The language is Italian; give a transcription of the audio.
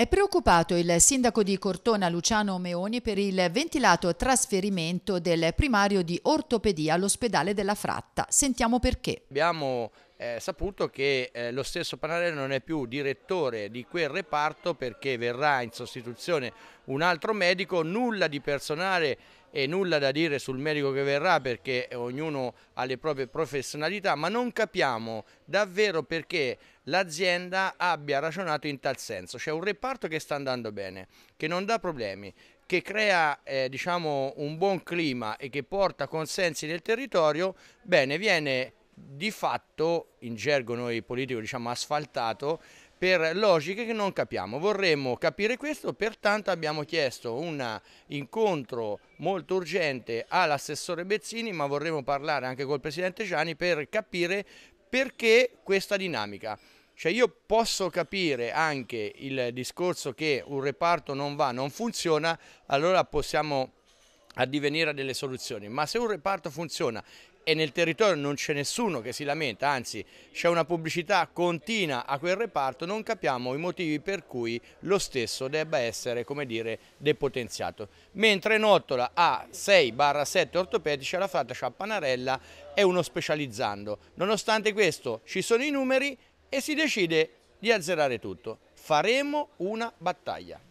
È preoccupato il sindaco di Cortona Luciano Meoni per il ventilato trasferimento del primario di ortopedia all'ospedale della Fratta. Sentiamo perché. Abbiamo eh, saputo che eh, lo stesso Panarello non è più direttore di quel reparto perché verrà in sostituzione un altro medico, nulla di personale e nulla da dire sul medico che verrà perché ognuno ha le proprie professionalità, ma non capiamo davvero perché l'azienda abbia ragionato in tal senso, cioè un reparto che sta andando bene, che non dà problemi, che crea eh, diciamo, un buon clima e che porta consensi nel territorio, bene, viene di fatto, in gergo noi politico diciamo asfaltato, per logiche che non capiamo. Vorremmo capire questo, pertanto abbiamo chiesto un incontro molto urgente all'assessore Bezzini, ma vorremmo parlare anche col presidente Gianni per capire perché questa dinamica. Cioè io posso capire anche il discorso che un reparto non va, non funziona, allora possiamo a divenire delle soluzioni, ma se un reparto funziona e nel territorio non c'è nessuno che si lamenta, anzi c'è una pubblicità continua a quel reparto, non capiamo i motivi per cui lo stesso debba essere, come dire, depotenziato. Mentre Nottola ha 6-7 ortopedici, alla Fratta a Panarella è uno specializzando. Nonostante questo ci sono i numeri e si decide di azzerare tutto. Faremo una battaglia.